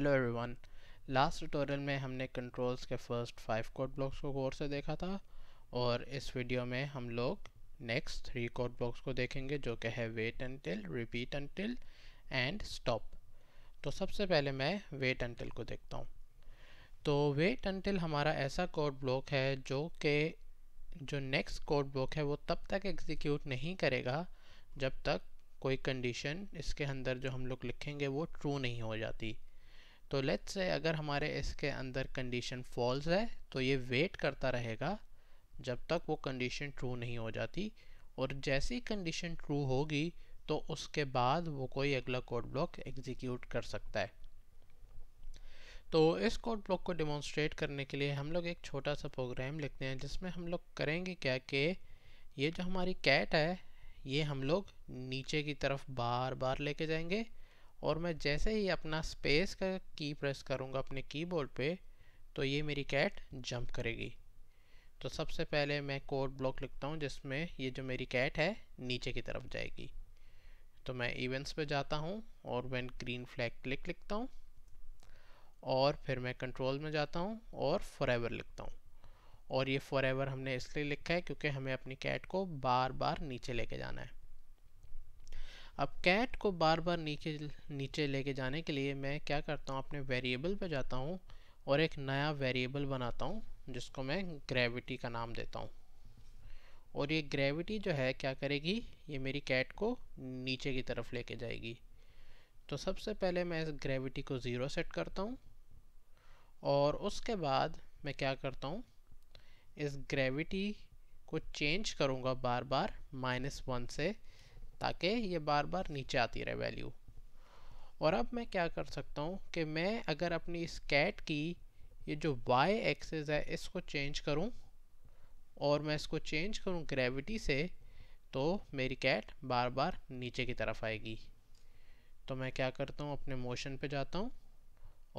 hello everyone last tutorial में हमने controls के फर्स्ट फाइव कोड ब्लॉक्स को गौर से देखा था और इस वीडियो में हम लोग नेक्स्ट थ्री कोड ब्लॉक्स को देखेंगे जो कि है wait until repeat until and stop तो सबसे पहले मैं वेट अनटिल को देखता हूँ तो वेट अनटिल हमारा ऐसा कोड ब्लॉक है जो कि जो नेक्स्ट कोड ब्लॉक है वो तब तक एग्जीक्यूट नहीं करेगा जब तक कोई कंडीशन इसके अंदर जो हम लोग लिखेंगे वो ट्रू नहीं हो जाती तो लेट्स से अगर हमारे इसके अंदर कंडीशन फॉल्स है तो ये वेट करता रहेगा जब तक वो कंडीशन ट्रू नहीं हो जाती और जैसी कंडीशन ट्रू होगी तो उसके बाद वो कोई अगला कोड ब्लॉक एग्जीक्यूट कर सकता है तो इस कोड ब्लॉक को डिमॉन्स्ट्रेट करने के लिए हम लोग एक छोटा सा प्रोग्राम लिखते हैं जिसमें हम लोग करेंगे क्या कि ये जो हमारी कैट है ये हम लोग नीचे की तरफ बार बार लेके जाएंगे और मैं जैसे ही अपना स्पेस का की प्रेस करूँगा अपने कीबोर्ड पे तो ये मेरी कैट जंप करेगी तो सबसे पहले मैं कोड ब्लॉक लिखता हूँ जिसमें ये जो मेरी कैट है नीचे की तरफ जाएगी तो मैं इवेंट्स पे जाता हूँ और वैन ग्रीन फ्लैग क्लिक लिखता हूँ और फिर मैं कंट्रोल में जाता हूँ और फॉरएवर लिखता हूँ और ये फॉर हमने इसलिए लिखा है क्योंकि हमें अपनी कैट को बार बार नीचे लेके जाना है अब कैट को बार बार नीचे नीचे लेके जाने के लिए मैं क्या करता हूँ अपने वेरिएबल पे जाता हूँ और एक नया वेरिएबल बनाता हूँ जिसको मैं ग्रेविटी का नाम देता हूँ और ये ग्रेविटी जो है क्या करेगी ये मेरी कैट को नीचे की तरफ लेके जाएगी तो सबसे पहले मैं इस ग्रेविटी को ज़ीरो सेट करता हूँ और उसके बाद मैं क्या करता हूँ इस ग्रेविटी को चेंज करूँगा बार बार माइनस वन से ताकि ये बार बार नीचे आती रहे वैल्यू और अब मैं क्या कर सकता हूँ कि मैं अगर अपनी इस कैट की ये जो वाई एक्सेस है इसको चेंज करूँ और मैं इसको चेंज करूँ ग्रेविटी से तो मेरी कैट बार बार नीचे की तरफ आएगी तो मैं क्या करता हूँ अपने मोशन पे जाता हूँ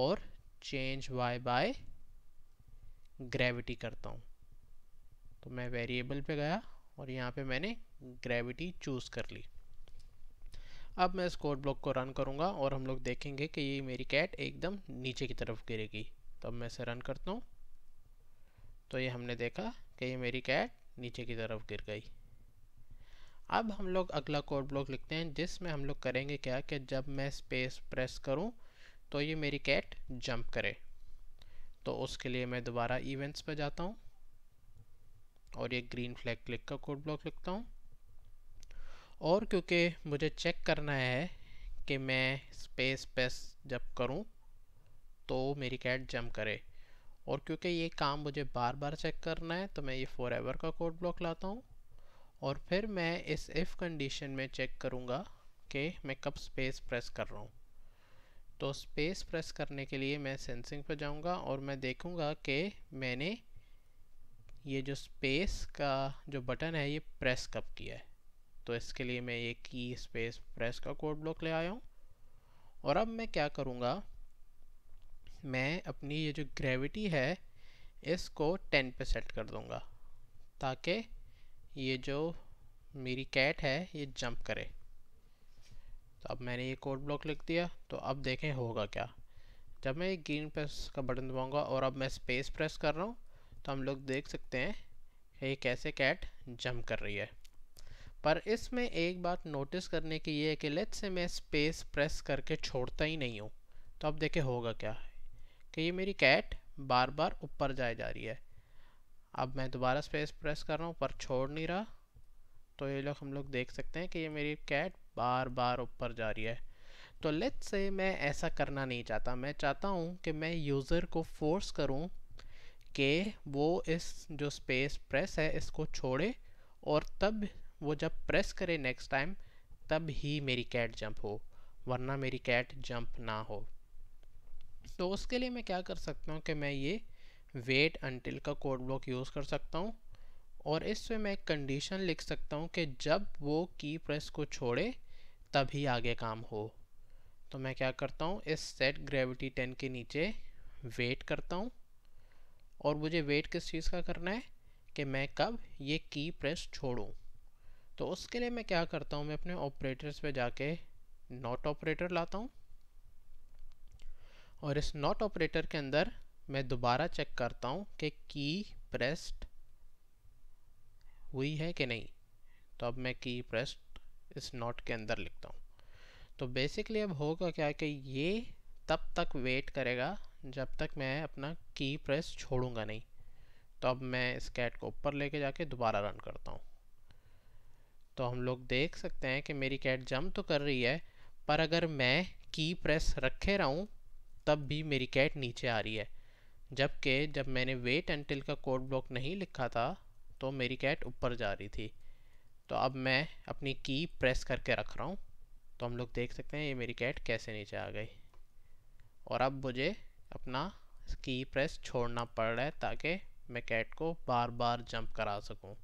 और चेंज वाई बाय ग्रेविटी करता हूँ तो मैं वेरिएबल पे गया और यहाँ पे मैंने ग्रेविटी चूज़ कर ली अब मैं इस कोड ब्लॉक को रन करूँगा और हम लोग देखेंगे कि ये मेरी कैट एकदम नीचे की तरफ गिरेगी तो अब मैं इसे रन करता हूँ तो ये हमने देखा कि ये मेरी कैट नीचे की तरफ गिर गई अब हम लोग अगला कोड ब्लॉक लिखते हैं जिसमें हम लोग करेंगे क्या कि जब मैं स्पेस प्रेस करूँ तो ये मेरी कैट जंप करे तो उसके लिए मैं दोबारा इवेंट्स पर जाता हूँ और ये ग्रीन फ्लैग क्लिक का कोड ब्लॉक लिखता हूँ और क्योंकि मुझे चेक करना है कि मैं स्पेस प्रेस जब करूं तो मेरी कैट जंप करे और क्योंकि ये काम मुझे बार बार चेक करना है तो मैं ये फॉर एवर का कोड ब्लॉक लाता हूँ और फिर मैं इस इफ़ कंडीशन में चेक करूँगा कि मैं कब स्पेस प्रेस कर रहा हूँ तो स्पेस प्रेस करने के लिए मैं सेंसिंग पर जाऊँगा और मैं देखूँगा कि मैंने ये जो स्पेस का जो बटन है ये प्रेस कब किया है तो इसके लिए मैं ये की स्पेस प्रेस का कोड ब्लॉक ले आया हूँ और अब मैं क्या करूँगा मैं अपनी ये जो ग्रेविटी है इसको टेन पे सेट कर दूँगा ताकि ये जो मेरी कैट है ये जंप करे तो अब मैंने ये कोड ब्लॉक लिख दिया तो अब देखें होगा क्या जब मैं ग्रीन प्रेस का बटन दबाऊंगा और अब मैं स्पेस प्रेस कर रहा हूँ तो हम लोग देख सकते हैं कि ये कैसे कैट जंप कर रही है पर इसमें एक बात नोटिस करने की ये है कि लेट से मैं स्पेस प्रेस करके छोड़ता ही नहीं हूँ तो अब देखे होगा क्या कि ये मेरी कैट बार बार ऊपर जाए जा रही है अब मैं दोबारा स्पेस प्रेस कर रहा हूँ पर छोड़ नहीं रहा तो ये लोग हम लोग देख सकते हैं कि ये मेरी कैट बार बार ऊपर जा रही है तो लेट से मैं ऐसा करना नहीं चाहता मैं चाहता हूँ कि मैं यूज़र को फोर्स करूँ कि वो इस जो स्पेस प्रेस है इसको छोड़े और तब वो जब प्रेस करे नेक्स्ट टाइम तब ही मेरी कैट जंप हो वरना मेरी कैट जंप ना हो तो उसके लिए मैं क्या कर सकता हूँ कि मैं ये वेट अनटिल का कोड ब्लॉक यूज़ कर सकता हूँ और इससे मैं कंडीशन लिख सकता हूँ कि जब वो की प्रेस को छोड़े तभी आगे काम हो तो मैं क्या करता हूँ इस सेट ग्रेविटी टेन के नीचे वेट करता हूँ और मुझे वेट किस चीज़ का करना है कि मैं कब ये की प्रेस छोड़ूँ तो उसके लिए मैं क्या करता हूँ मैं अपने ऑपरेटर्स पे जाके नॉट ऑपरेटर लाता हूँ और इस नॉट ऑपरेटर के अंदर मैं दोबारा चेक करता हूँ कि की प्रेस्ड हुई है कि नहीं तो अब मैं की प्रेस्ड इस नॉट के अंदर लिखता हूँ तो बेसिकली अब होगा क्या कि ये तब तक वेट करेगा जब तक मैं अपना की प्रेस छोड़ूंगा नहीं तो अब मैं इस कैट को ऊपर लेके जाके दोबारा रन करता हूँ तो हम लोग देख सकते हैं कि मेरी कैट जंप तो कर रही है पर अगर मैं की प्रेस रखे रहूँ तब भी मेरी कैट नीचे आ रही है जबकि जब मैंने वेट एंटिल का कोड ब्लॉक नहीं लिखा था तो मेरी कैट ऊपर जा रही थी तो अब मैं अपनी की प्रेस करके रख रहा हूँ तो हम लोग देख सकते हैं ये मेरी कैट कैसे नीचे आ गई और अब मुझे अपना की प्रेस छोड़ना पड़ रहा है ताकि मैं कैट को बार बार जंप करा सकूँ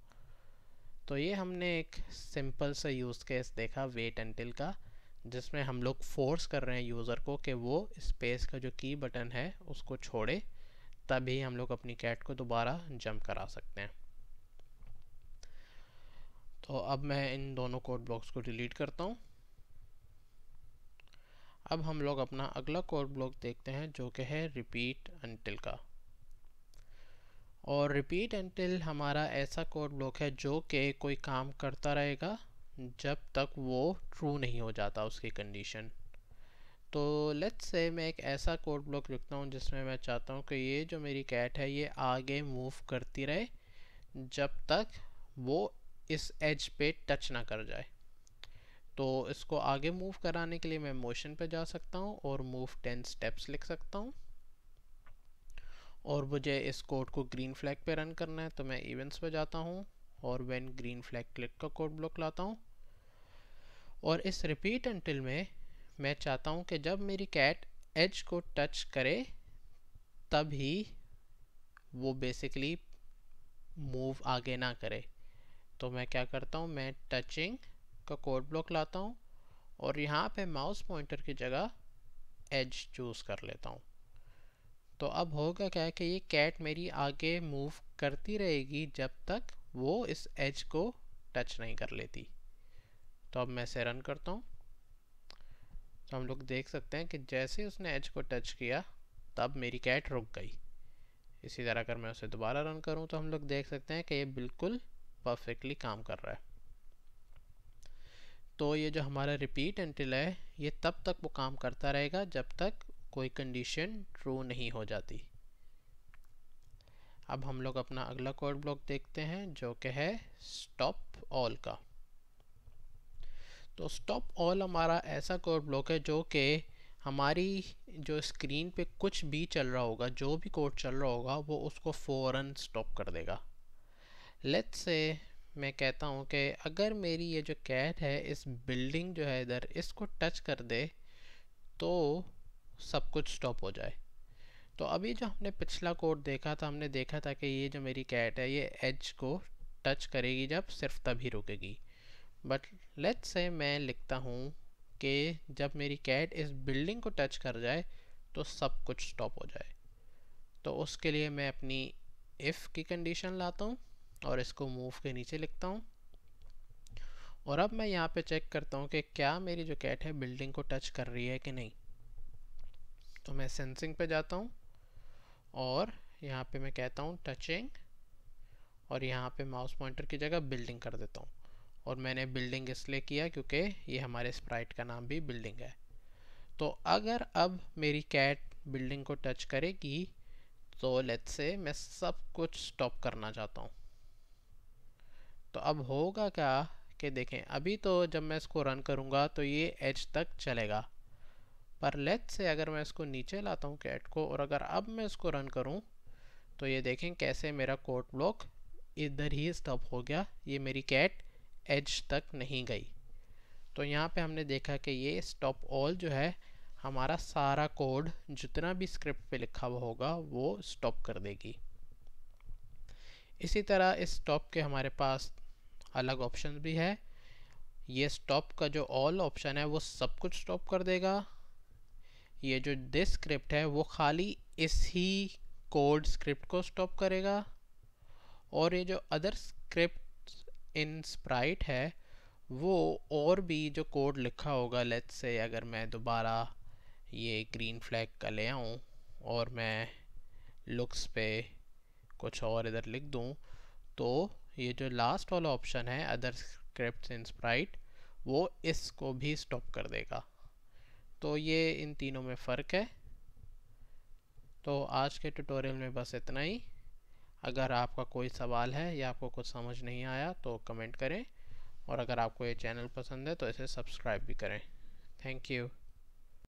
तो ये हमने एक सिंपल सा यूज़ केस देखा वेट एंटिल का जिसमें हम लोग फोर्स कर रहे हैं यूज़र को कि वो स्पेस का जो की बटन है उसको छोड़े तभी हम लोग अपनी कैट को दोबारा जंप करा सकते हैं तो अब मैं इन दोनों कोड ब्लॉक्स को डिलीट करता हूँ अब हम लोग अपना अगला कोड ब्लॉक देखते हैं जो कि है रिपीट अनटिल का और रिपीट एंटिल हमारा ऐसा कोड ब्लॉक है जो कि कोई काम करता रहेगा जब तक वो ट्रू नहीं हो जाता उसकी कंडीशन तो लेट्स से मैं एक ऐसा कोड ब्लॉक लिखता हूँ जिसमें मैं चाहता हूँ कि ये जो मेरी कैट है ये आगे मूव करती रहे जब तक वो इस एज पे टच ना कर जाए तो इसको आगे मूव कराने के लिए मैं मोशन पे जा सकता हूँ और मूव टेन स्टेप्स लिख सकता हूँ और मुझे इस कोड को ग्रीन फ्लैग पे रन करना है तो मैं इवेंट्स पे जाता हूँ और वेन ग्रीन फ्लैग क्लिक का कोड ब्लॉक लाता हूँ और इस रिपीट एंटिल में मैं चाहता हूँ कि जब मेरी कैट एज को टच करे तब ही वो बेसिकली मूव आगे ना करे तो मैं क्या करता हूँ मैं टचिंग का कोड ब्लॉक लाता हूँ और यहाँ पे माउस पॉइंटर की जगह एज चूज़ कर लेता हूँ तो अब होगा क्या कि ये कैट मेरी आगे मूव करती रहेगी जब तक वो इस एज को टच नहीं कर लेती तो अब मैं इसे रन करता हूँ तो हम लोग देख सकते हैं कि जैसे उसने एज को टच किया तब मेरी कैट रुक गई इसी तरह अगर मैं उसे दोबारा रन करूँ तो हम लोग देख सकते हैं कि ये बिल्कुल परफेक्टली काम कर रहा है तो ये जो हमारा रिपीट एंटिल है ये तब तक वो काम करता रहेगा जब तक कोई कंडीशन ट्रू नहीं हो जाती अब हम लोग अपना अगला कोड ब्लॉक देखते हैं जो कि है स्टॉप ऑल का तो स्टॉप ऑल हमारा ऐसा कोड ब्लॉक है जो कि हमारी जो स्क्रीन पे कुछ भी चल रहा होगा जो भी कोड चल रहा होगा वो उसको फ़ौर स्टॉप कर देगा लेट्स से मैं कहता हूँ कि अगर मेरी ये जो कैट है इस बिल्डिंग जो है इधर इसको टच कर दे तो सब कुछ स्टॉप हो जाए तो अभी जो हमने पिछला कोड देखा था हमने देखा था कि ये जो मेरी कैट है ये एज को टच करेगी जब सिर्फ तभी रुकेगी बट लेट से मैं लिखता हूँ कि जब मेरी कैट इस बिल्डिंग को टच कर जाए तो सब कुछ स्टॉप हो जाए तो उसके लिए मैं अपनी इफ़ की कंडीशन लाता हूँ और इसको मूव के नीचे लिखता हूँ और अब मैं यहाँ पे चेक करता हूँ कि क्या मेरी जो कैट है बिल्डिंग को टच कर रही है कि नहीं तो मैं सेंसिंग पे जाता हूँ और यहाँ पे मैं कहता हूँ टचिंग और यहाँ पे माउस पॉइंटर की जगह बिल्डिंग कर देता हूँ और मैंने बिल्डिंग इसलिए किया क्योंकि ये हमारे स्प्राइट का नाम भी बिल्डिंग है तो अगर अब मेरी कैट बिल्डिंग को टच करेगी तो लेट से मैं सब कुछ स्टॉप करना चाहता हूँ तो अब होगा क्या कि देखें अभी तो जब मैं इसको रन करूँगा तो ये एज तक चलेगा पर लेथ से अगर मैं इसको नीचे लाता हूँ कैट को और अगर अब मैं इसको रन करूँ तो ये देखें कैसे मेरा कोट ब्लॉक इधर ही स्टॉप हो गया ये मेरी कैट एज तक नहीं गई तो यहाँ पे हमने देखा कि ये स्टॉप ऑल जो है हमारा सारा कोड जितना भी स्क्रिप्ट पे लिखा हुआ होगा वो स्टॉप कर देगी इसी तरह इस स्टॉप के हमारे पास अलग ऑप्शन भी है ये स्टॉप का जो ऑल ऑप्शन है वो सब कुछ स्टॉप कर देगा ये जो दिस स्क्रिप्ट है वो खाली इस ही कोड स्क्रिप्ट को स्टॉप करेगा और ये जो अदर स्क्रिप्ट इन स्प्राइट है वो और भी जो कोड लिखा होगा लेट्स से अगर मैं दोबारा ये ग्रीन फ्लैग का ले आऊँ और मैं लुक्स पे कुछ और इधर लिख दूँ तो ये जो लास्ट वाला ऑप्शन है अदर स्क्रिप्ट इन स्प्राइट वो इसको भी स्टॉप कर देगा तो ये इन तीनों में फ़र्क है तो आज के ट्यूटोरियल में बस इतना ही अगर आपका कोई सवाल है या आपको कुछ समझ नहीं आया तो कमेंट करें और अगर आपको ये चैनल पसंद है तो इसे सब्सक्राइब भी करें थैंक यू